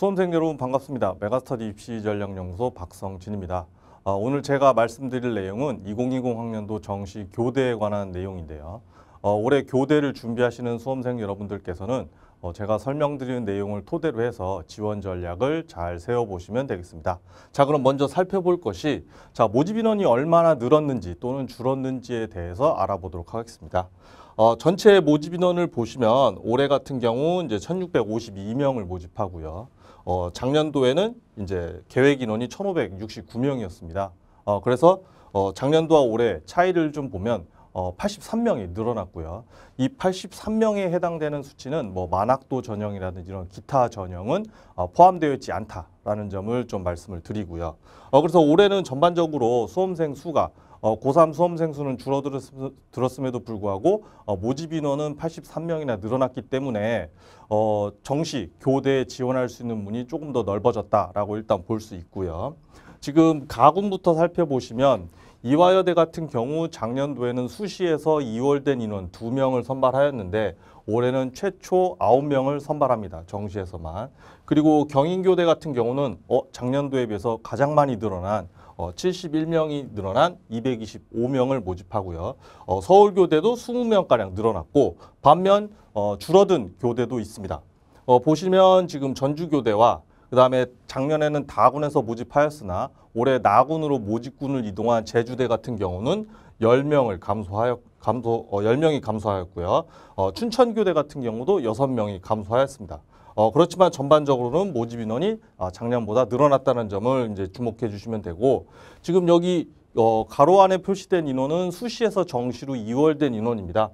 수험생 여러분 반갑습니다. 메가스터디 입시 전략 연구소 박성진입니다. 아, 오늘 제가 말씀드릴 내용은 2020 학년도 정시 교대에 관한 내용인데요. 어, 올해 교대를 준비하시는 수험생 여러분들께서는 어, 제가 설명드리는 내용을 토대로 해서 지원 전략을 잘 세워보시면 되겠습니다. 자 그럼 먼저 살펴볼 것이 자 모집 인원이 얼마나 늘었는지 또는 줄었는지에 대해서 알아보도록 하겠습니다. 어, 전체 모집 인원을 보시면 올해 같은 경우 이제 1652명을 모집하고요. 어, 작년도에는 이제 계획 인원이 1,569명이었습니다. 어, 그래서 어, 작년도와 올해 차이를 좀 보면 어, 83명이 늘어났고요. 이 83명에 해당되는 수치는 뭐 만학도 전형이라든지 이런 기타 전형은 어, 포함되어 있지 않다라는 점을 좀 말씀을 드리고요. 어, 그래서 올해는 전반적으로 수험생 수가 어, 고3 수험생 수는 줄어들었음에도 불구하고 어, 모집 인원은 83명이나 늘어났기 때문에 어, 정시, 교대에 지원할 수 있는 문이 조금 더 넓어졌다라고 일단 볼 수 있고요. 지금 가군부터 살펴보시면 이화여대 같은 경우 작년도에는 수시에서 2월된 인원 2명을 선발하였는데 올해는 최초 9명을 선발합니다. 정시에서만. 그리고 경인교대 같은 경우는 어, 작년도에 비해서 가장 많이 늘어난 어, 71명이 늘어난 225명을 모집하고요. 어, 서울교대도 20명가량 늘어났고 반면 어, 줄어든 교대도 있습니다. 어, 보시면 지금 전주교대와 그 다음에 작년에는 다군에서 모집하였으나 올해 나군으로 모집군을 이동한 제주대 같은 경우는 10명을 감소하였, 감소, 어, 10명이 감소하였고요. 어, 춘천교대 같은 경우도 6명이 감소하였습니다. 어, 그렇지만 전반적으로는 모집 인원이 아, 작년보다 늘어났다는 점을 이제 주목해 주시면 되고 지금 여기 어, 가로 안에 표시된 인원은 수시에서 정시로 이월된 인원입니다.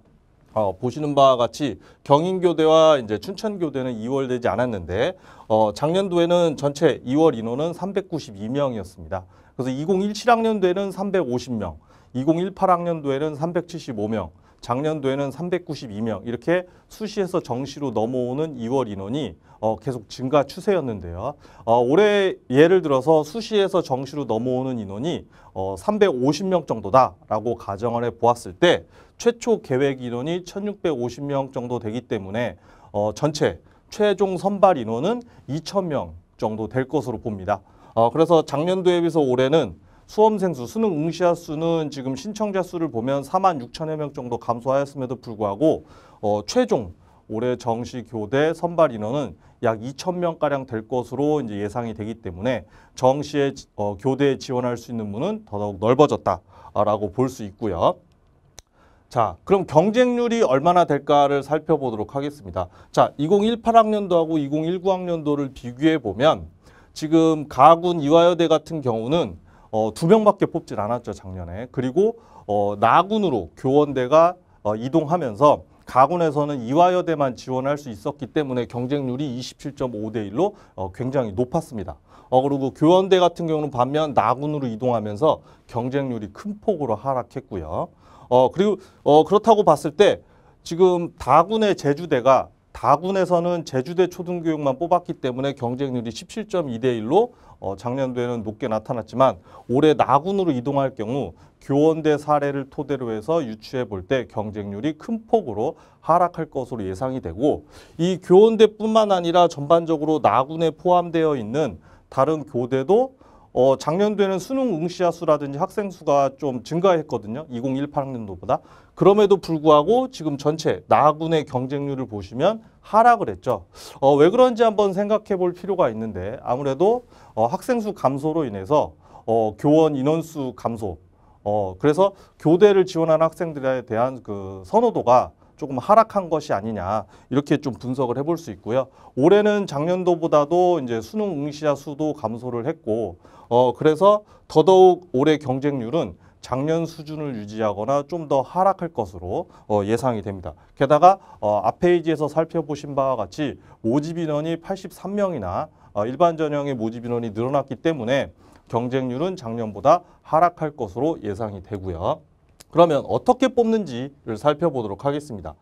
어, 보시는 바와 같이 경인교대와 이제 춘천교대는 이월되지 않았는데 어, 작년도에는 전체 이월 인원은 삼백구십이 명이었습니다 그래서 이공일칠학년도에는 삼백오십 명 이공일팔학년도에는 삼백칠십오 명 작년도에는 392명 이렇게 수시에서 정시로 넘어오는 2월 인원이 어, 계속 증가 추세였는데요. 어, 올해 예를 들어서 수시에서 정시로 넘어오는 인원이 어, 350명 정도다라고 가정을 해보았을 때 최초 계획 인원이 1650명 정도 되기 때문에 어, 전체 최종 선발 인원은 2000명 정도 될 것으로 봅니다. 어, 그래서 작년도에 비해서 올해는 수험생 수, 수능 응시자 수는 지금 신청자 수를 보면 4만 6천여 명 정도 감소하였음에도 불구하고 어, 최종 올해 정시 교대 선발 인원은 약 2천 명가량 될 것으로 이제 예상이 되기 때문에 정시에 어, 교대에 지원할 수 있는 문은 더더욱 넓어졌다라고 볼 수 있고요. 자, 그럼 경쟁률이 얼마나 될까를 살펴보도록 하겠습니다. 자, 2018학년도하고 2019학년도를 비교해 보면 지금 가군 이화여대 같은 경우는 어, 두 명밖에 뽑질 않았죠 작년에. 그리고 어, 나군으로 교원대가 어, 이동하면서 가군에서는 이화여대만 지원할 수 있었기 때문에 경쟁률이 27.5대 1로 어, 굉장히 높았습니다. 어, 그리고 교원대 같은 경우는 반면 나군으로 이동하면서 경쟁률이 큰 폭으로 하락했고요. 어, 그리고 어, 그렇다고 봤을 때 지금 다군의 제주대가 다군에서는 제주대 초등교육만 뽑았기 때문에 경쟁률이 17.2대 1로 어, 작년도에는 높게 나타났지만 올해 나군으로 이동할 경우 교원대 사례를 토대로 해서 유추해 볼 때 경쟁률이 큰 폭으로 하락할 것으로 예상이 되고 이 교원대뿐만 아니라 전반적으로 나군에 포함되어 있는 다른 교대도 어, 작년도에는 수능 응시자 수라든지 학생 수가 좀 증가했거든요. 2018학년도보다. 그럼에도 불구하고 지금 전체 나군의 경쟁률을 보시면 하락을 했죠. 어, 왜 그런지 한번 생각해 볼 필요가 있는데 아무래도 어, 학생 수 감소로 인해서 어, 교원 인원수 감소 어, 그래서 교대를 지원하는 학생들에 대한 그 선호도가 조금 하락한 것이 아니냐 이렇게 좀 분석을 해볼 수 있고요. 올해는 작년도보다도 이제 수능 응시자 수도 감소를 했고 어 그래서 더더욱 올해 경쟁률은 작년 수준을 유지하거나 좀 더 하락할 것으로 어, 예상이 됩니다. 게다가 어, 앞 페이지에서 살펴보신 바와 같이 모집 인원이 83명이나 어, 일반 전형의 모집 인원이 늘어났기 때문에 경쟁률은 작년보다 하락할 것으로 예상이 되고요. 그러면 어떻게 뽑는지를 살펴보도록 하겠습니다.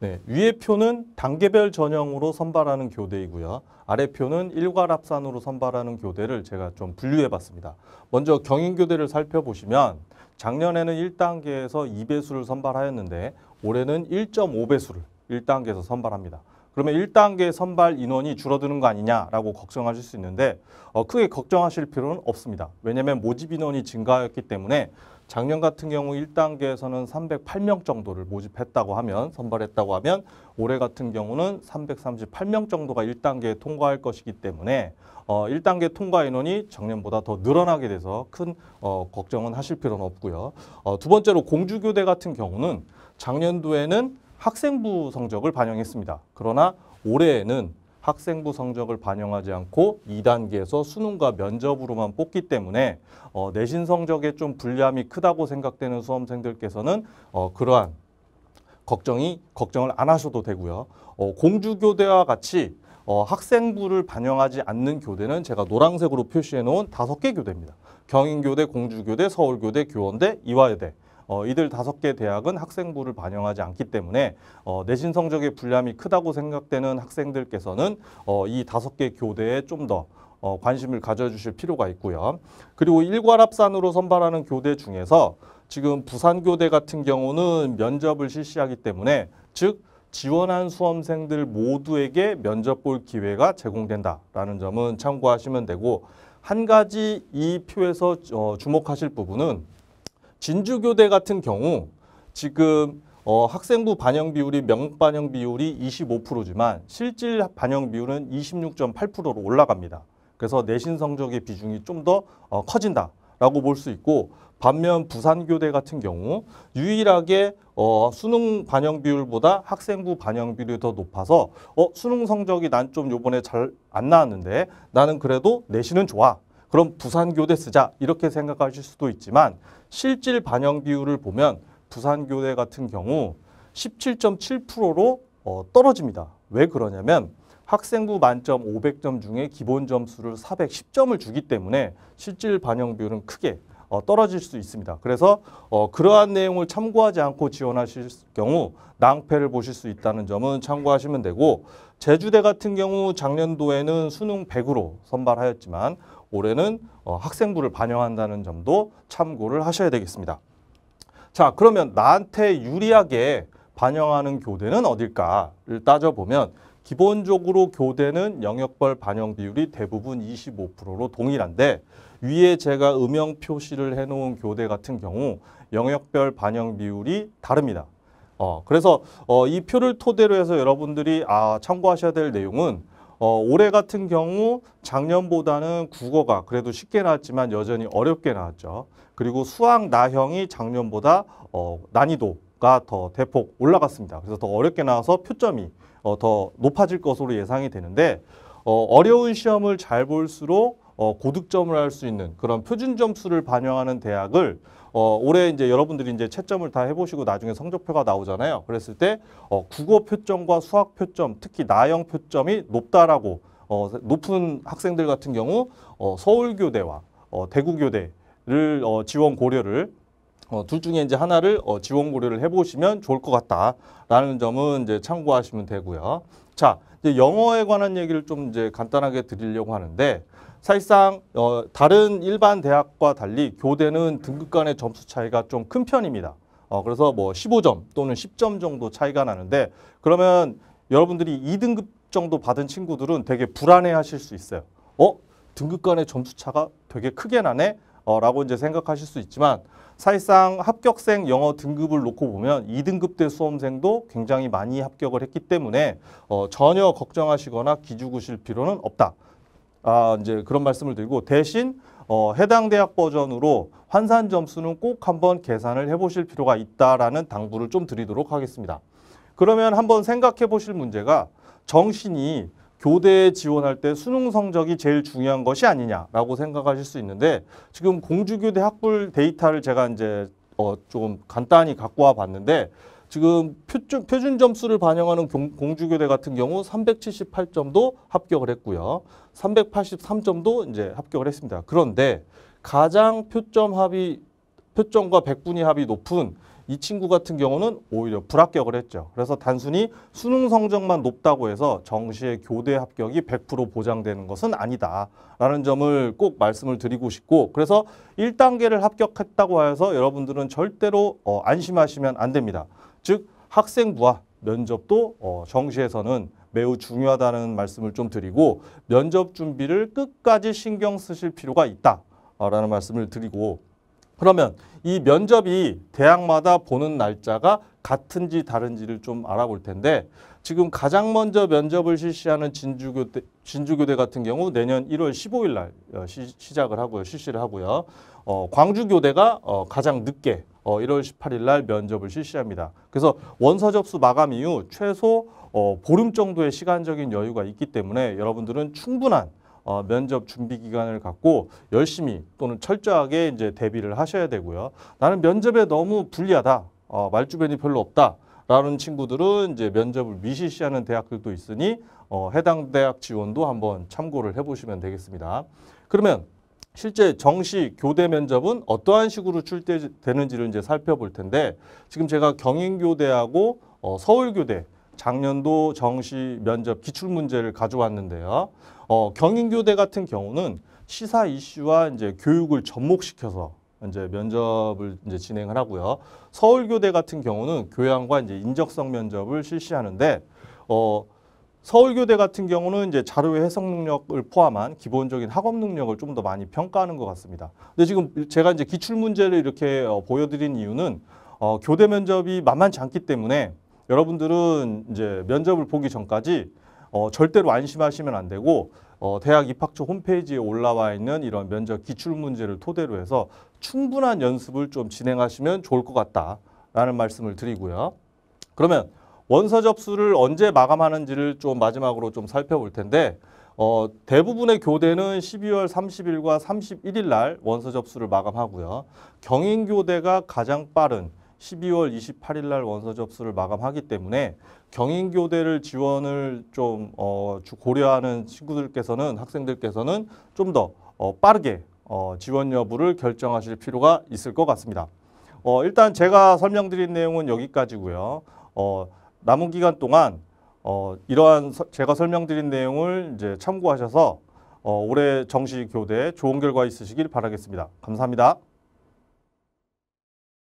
네, 위의 표는 단계별 전형으로 선발하는 교대이고요. 아래 표는 일괄합산으로 선발하는 교대를 제가 좀 분류해봤습니다. 먼저 경인교대를 살펴보시면 작년에는 1단계에서 2배수를 선발하였는데 올해는 1.5배수를 1단계에서 선발합니다. 그러면 1단계 선발 인원이 줄어드는 거 아니냐라고 걱정하실 수 있는데 어, 크게 걱정하실 필요는 없습니다. 왜냐하면 모집 인원이 증가했기 때문에 작년 같은 경우 1단계에서는 308명 정도를 모집했다고 하면 선발했다고 하면 올해 같은 경우는 338명 정도가 1단계에 통과할 것이기 때문에 어, 1단계 통과 인원이 작년보다 더 늘어나게 돼서 큰 어, 걱정은 하실 필요는 없고요. 어, 두 번째로 공주교대 같은 경우는 작년도에는 학생부 성적을 반영했습니다. 그러나 올해에는 학생부 성적을 반영하지 않고 2단계에서 수능과 면접으로만 뽑기 때문에 어, 내신 성적에 좀 불리함이 크다고 생각되는 수험생들께서는 어, 그러한 걱정이 걱정을 안 하셔도 되고요. 어, 공주교대와 같이 어, 학생부를 반영하지 않는 교대는 제가 노란색으로 표시해 놓은 다섯 개 교대입니다. 경인교대, 공주교대, 서울교대, 교원대, 이화여대 어, 이들 다섯 개 대학은 학생부를 반영하지 않기 때문에 어, 내신 성적의 불량이 크다고 생각되는 학생들께서는 어, 이 다섯 개 교대에 좀더 어, 관심을 가져주실 필요가 있고요. 그리고 일괄합산으로 선발하는 교대 중에서 지금 부산교대 같은 경우는 면접을 실시하기 때문에 즉 지원한 수험생들 모두에게 면접 볼 기회가 제공된다라는 점은 참고하시면 되고 한 가지 이 표에서 어, 주목하실 부분은 진주교대 같은 경우 지금 어, 학생부 반영 비율이 명반영 비율이 25%지만 실질 반영 비율은 26.8%로 올라갑니다. 그래서 내신 성적의 비중이 좀더 어, 커진다라고 볼 수 있고 반면 부산교대 같은 경우 유일하게 어, 수능 반영 비율보다 학생부 반영 비율이 더 높아서 어, 수능 성적이 난 좀 요번에 잘 안 나왔는데 나는 그래도 내신은 좋아. 그럼 부산교대 쓰자 이렇게 생각하실 수도 있지만 실질 반영 비율을 보면 부산교대 같은 경우 17.7%로 어, 떨어집니다. 왜 그러냐면 학생부 만점 500점 중에 기본 점수를 410점을 주기 때문에 실질 반영 비율은 크게 어, 떨어질 수 있습니다. 그래서 어, 그러한 내용을 참고하지 않고 지원하실 경우 낭패를 보실 수 있다는 점은 참고하시면 되고 제주대 같은 경우 작년도에는 수능 100으로 선발하였지만 올해는 어, 학생부를 반영한다는 점도 참고를 하셔야 되겠습니다. 자 그러면 나한테 유리하게 반영하는 교대는 어딜까를 따져보면 기본적으로 교대는 영역별 반영 비율이 대부분 25%로 동일한데 위에 제가 음영 표시를 해놓은 교대 같은 경우 영역별 반영 비율이 다릅니다. 어, 그래서 어, 이 표를 토대로 해서 여러분들이 아, 참고하셔야 될 내용은 어, 올해 같은 경우 작년보다는 국어가 그래도 쉽게 나왔지만 여전히 어렵게 나왔죠. 그리고 수학 나형이 작년보다 어, 난이도가 더 대폭 올라갔습니다. 그래서 더 어렵게 나와서 표점이 어, 더 높아질 것으로 예상이 되는데 어, 어려운 시험을 잘 볼수록 어, 고득점을 할 수 있는 그런 표준 점수를 반영하는 대학을 어, 올해 이제 여러분들이 이제 채점을 다 해보시고 나중에 성적표가 나오잖아요. 그랬을 때 어, 국어 표점과 수학 표점, 특히 나형 표점이 높다라고 어, 높은 학생들 같은 경우 어, 서울교대와 어, 대구교대를 어, 지원 고려를 어, 둘 중에 이제 하나를 어, 지원 고려를 해보시면 좋을 것 같다라는 점은 이제 참고하시면 되고요. 자. 영어에 관한 얘기를 좀 이제 간단하게 드리려고 하는데 사실상 어, 다른 일반 대학과 달리 교대는 등급 간의 점수 차이가 좀 큰 편입니다. 어, 그래서 뭐 15점 또는 10점 정도 차이가 나는데 그러면 여러분들이 2등급 정도 받은 친구들은 되게 불안해 하실 수 있어요. 어? 등급 간의 점수 차가 되게 크게 나네? 어, 라고 이제 생각하실 수 있지만 사실상 합격생 영어 등급을 놓고 보면 2등급대 수험생도 굉장히 많이 합격을 했기 때문에 어, 전혀 걱정하시거나 기죽으실 필요는 없다. 아, 이제 그런 말씀을 드리고 대신 어, 해당 대학 버전으로 환산 점수는 꼭 한번 계산을 해보실 필요가 있다라는 당부를 좀 드리도록 하겠습니다. 그러면 한번 생각해 보실 문제가 정신이 교대에 지원할 때 수능 성적이 제일 중요한 것이 아니냐라고 생각하실 수 있는데 지금 공주교대 학불 데이터를 제가 이제 어좀 간단히 갖고 와 봤는데 지금 표준, 표준 점수를 반영하는 공, 주교대 같은 경우 378점도 합격을 했고요. 383점도 이제 합격을 했습니다. 그런데 가장 표점 합이 표점과 백분위 합이 높은 이 친구 같은 경우는 오히려 불합격을 했죠. 그래서 단순히 수능 성적만 높다고 해서 정시에 교대 합격이 100% 보장되는 것은 아니다라는 점을 꼭 말씀을 드리고 싶고 그래서 1단계를 합격했다고 해서 여러분들은 절대로 어, 안심하시면 안 됩니다. 즉 학생부와 면접도 어, 정시에서는 매우 중요하다는 말씀을 좀 드리고 면접 준비를 끝까지 신경 쓰실 필요가 있다라는 말씀을 드리고 그러면 이 면접이 대학마다 보는 날짜가 같은지 다른지를 좀 알아볼 텐데 지금 가장 먼저 면접을 실시하는 진주교대, 진주교대 같은 경우 내년 1월 15일 날 어, 시, 작을 하고요. 실시를 하고요. 어, 광주교대가 어, 가장 늦게 어, 1월 18일 날 면접을 실시합니다. 그래서 원서 접수 마감 이후 최소 어, 보름 정도의 시간적인 여유가 있기 때문에 여러분들은 충분한 어, 면접 준비 기간을 갖고 열심히 또는 철저하게 이제 대비를 하셔야 되고요. 나는 면접에 너무 불리하다. 어, 말주변이 별로 없다. 라는 친구들은 이제 면접을 미시시하는 대학들도 있으니 어, 해당 대학 지원도 한번 참고를 해보시면 되겠습니다. 그러면 실제 정시 교대 면접은 어떠한 식으로 출제되는지를 이제 살펴볼 텐데 지금 제가 경인교대하고 어, 서울교대 작년도 정시 면접 기출 문제를 가져왔는데요. 어, 경인교대 같은 경우는 시사 이슈와 이제 교육을 접목시켜서 이제 면접을 이제 진행을 하고요. 서울교대 같은 경우는 교양과 이제 인적성 면접을 실시하는데 어 서울교대 같은 경우는 이제 자료의 해석 능력을 포함한 기본적인 학업 능력을 좀 더 많이 평가하는 것 같습니다. 근데 지금 제가 이제 기출 문제를 이렇게 어, 보여드린 이유는 어, 교대 면접이 만만치 않기 때문에 여러분들은 이제 면접을 보기 전까지 어, 절대로 안심하시면 안 되고 어, 대학 입학처 홈페이지에 올라와 있는 이런 면접 기출 문제를 토대로 해서 충분한 연습을 좀 진행하시면 좋을 것 같다라는 말씀을 드리고요. 그러면 원서 접수를 언제 마감하는지를 좀 마지막으로 좀 살펴볼 텐데 어, 대부분의 교대는 12월 30일과 31일 날 원서 접수를 마감하고요. 경인교대가 가장 빠른 12월 28일 날 원서 접수를 마감하기 때문에 경인교대를 지원을 좀 어, 고려하는 친구들께서는 학생들께서는 좀더 어, 빠르게 어, 지원 여부를 결정하실 필요가 있을 것 같습니다. 어, 일단 제가 설명드린 내용은 여기까지고요. 어, 남은 기간 동안 어, 이러한 서, 제가 설명드린 내용을 이제 참고하셔서 어, 올해 정시 교대 좋은 결과 있으시길 바라겠습니다. 감사합니다.